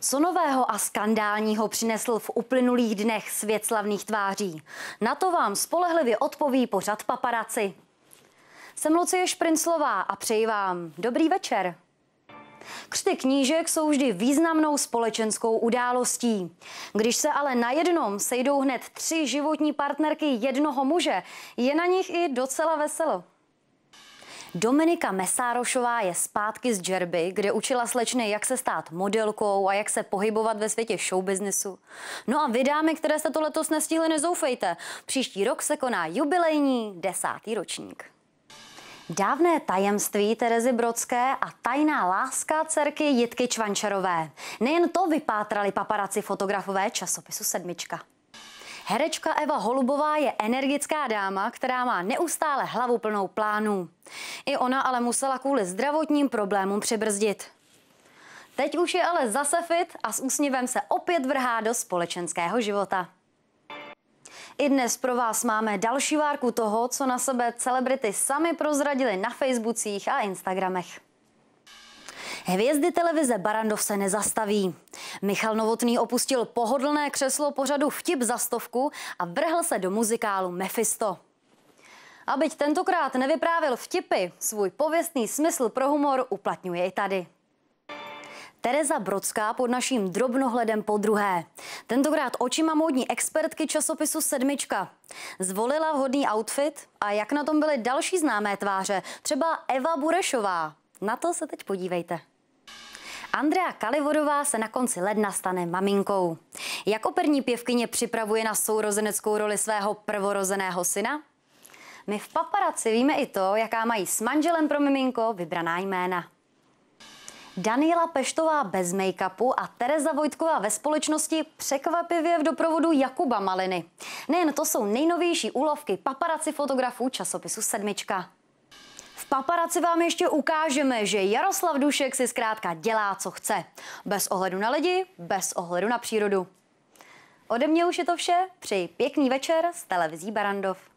Co nového a skandálního přinesl v uplynulých dnech svět slavných tváří? Na to vám spolehlivě odpoví pořad paparaci. Jsem Lucie Šprinclová a přeji vám dobrý večer. Křty knížek jsou vždy významnou společenskou událostí. Když se ale na jednom sejdou hned tři životní partnerky jednoho muže, je na nich i docela veselo. Dominika Mesárošová je zpátky z Džerby, kde učila slečny, jak se stát modelkou a jak se pohybovat ve světě showbiznesu. No a vy dámy, které jste to letos nestihli, nezoufejte. Příští rok se koná jubilejní desátý ročník. Dávné tajemství Terezy Brodské a tajná láska dcerky Jitky Čvančarové. Nejen to vypátrali paparaci fotografové časopisu Sedmička. Herečka Eva Holubová je energická dáma, která má neustále hlavu plnou plánů. I ona ale musela kvůli zdravotním problémům přebrzdit. Teď už je ale zase fit a s úsměvem se opět vrhá do společenského života. I dnes pro vás máme další várku toho, co na sebe celebrity sami prozradili na Facebookích a Instagramech. Hvězdy televize Barandov se nezastaví. Michal Novotný opustil pohodlné křeslo pořadu Vtip za stovku a vrhl se do muzikálu Mephisto. A byť tentokrát nevyprávil vtipy, svůj pověstný smysl pro humor uplatňuje i tady. Tereza Brodská pod naším drobnohledem po druhé. Tentokrát očima módní expertky časopisu Sedmička. Zvolila vhodný outfit a jak na tom byly další známé tváře, třeba Eva Burešová. Na to se teď podívejte. Andrea Kalivorová se na konci ledna stane maminkou. Jak operní pěvkyně připravuje na sourozeneckou roli svého prvorozeného syna? My v paparaci víme i to, jaká mají s manželem pro miminko vybraná jména. Daniela Peštová bez make-upu a Tereza Vojtková ve společnosti překvapivě v doprovodu Jakuba Maliny. Nejen to jsou nejnovější úlovky paparaci fotografů časopisu Sedmička paparaci vám ještě ukážeme, že Jaroslav Dušek si zkrátka dělá, co chce. Bez ohledu na lidi, bez ohledu na přírodu. Ode mě už je to vše. Přeji pěkný večer z televizí Barandov.